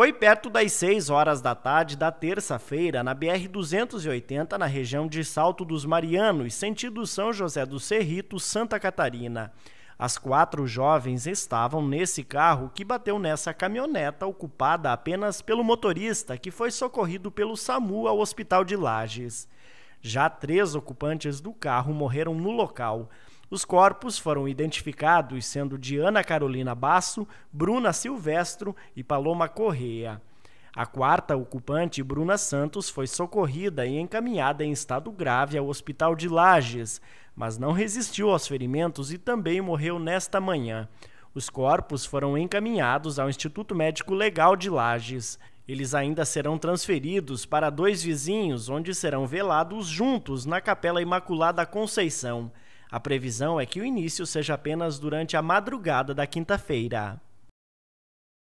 Foi perto das 6 horas da tarde da terça-feira, na BR-280, na região de Salto dos Marianos, sentido São José do Cerrito, Santa Catarina. As quatro jovens estavam nesse carro que bateu nessa caminhoneta ocupada apenas pelo motorista, que foi socorrido pelo SAMU ao Hospital de Lages. Já três ocupantes do carro morreram no local. Os corpos foram identificados sendo de Ana Carolina Basso, Bruna Silvestro e Paloma Correia. A quarta ocupante, Bruna Santos, foi socorrida e encaminhada em estado grave ao hospital de Lages, mas não resistiu aos ferimentos e também morreu nesta manhã. Os corpos foram encaminhados ao Instituto Médico Legal de Lages. Eles ainda serão transferidos para dois vizinhos, onde serão velados juntos na Capela Imaculada Conceição. A previsão é que o início seja apenas durante a madrugada da quinta-feira.